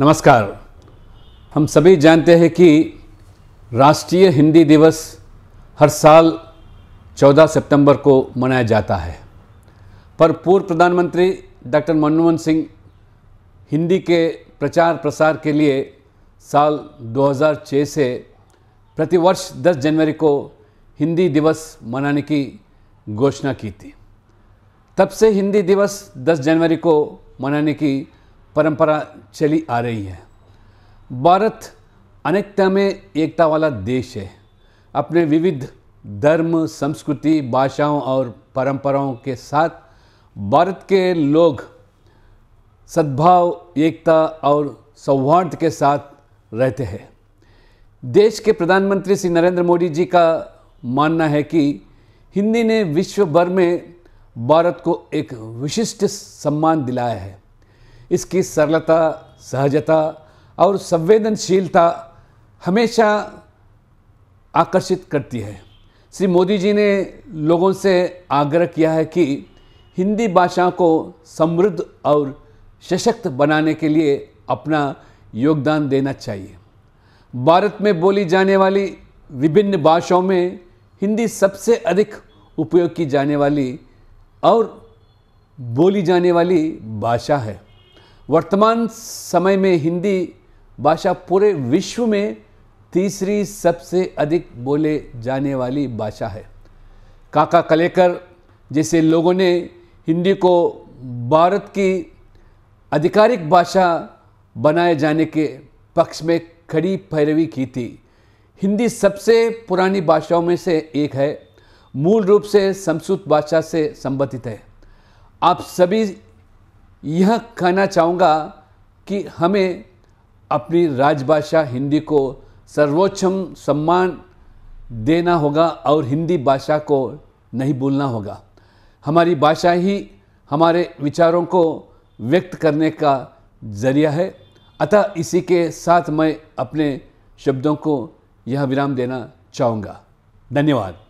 नमस्कार हम सभी जानते हैं कि राष्ट्रीय हिंदी दिवस हर साल 14 सितंबर को मनाया जाता है पर पूर्व प्रधानमंत्री डॉक्टर मनमोहन सिंह हिंदी के प्रचार प्रसार के लिए साल 2006 से प्रतिवर्ष 10 जनवरी को हिंदी दिवस मनाने की घोषणा की थी तब से हिंदी दिवस 10 जनवरी को मनाने की परंपरा चली आ रही है भारत अनेकता में एकता वाला देश है अपने विविध धर्म संस्कृति भाषाओं और परंपराओं के साथ भारत के लोग सद्भाव एकता और सौहार्द के साथ रहते हैं देश के प्रधानमंत्री श्री नरेंद्र मोदी जी का मानना है कि हिंदी ने विश्व भर में भारत को एक विशिष्ट सम्मान दिलाया है इसकी सरलता सहजता और संवेदनशीलता हमेशा आकर्षित करती है श्री मोदी जी ने लोगों से आग्रह किया है कि हिंदी भाषा को समृद्ध और सशक्त बनाने के लिए अपना योगदान देना चाहिए भारत में बोली जाने वाली विभिन्न भाषाओं में हिंदी सबसे अधिक उपयोग की जाने वाली और बोली जाने वाली भाषा है वर्तमान समय में हिंदी भाषा पूरे विश्व में तीसरी सबसे अधिक बोले जाने वाली भाषा है काका कलेकर जैसे लोगों ने हिंदी को भारत की आधिकारिक भाषा बनाए जाने के पक्ष में खड़ी पैरवी की थी हिंदी सबसे पुरानी भाषाओं में से एक है मूल रूप से संस्कृत भाषा से संबंधित है आप सभी यह कहना चाहूँगा कि हमें अपनी राजभाषा हिंदी को सर्वोच्चम सम्मान देना होगा और हिंदी भाषा को नहीं भूलना होगा हमारी भाषा ही हमारे विचारों को व्यक्त करने का जरिया है अतः इसी के साथ मैं अपने शब्दों को यह विराम देना चाहूँगा धन्यवाद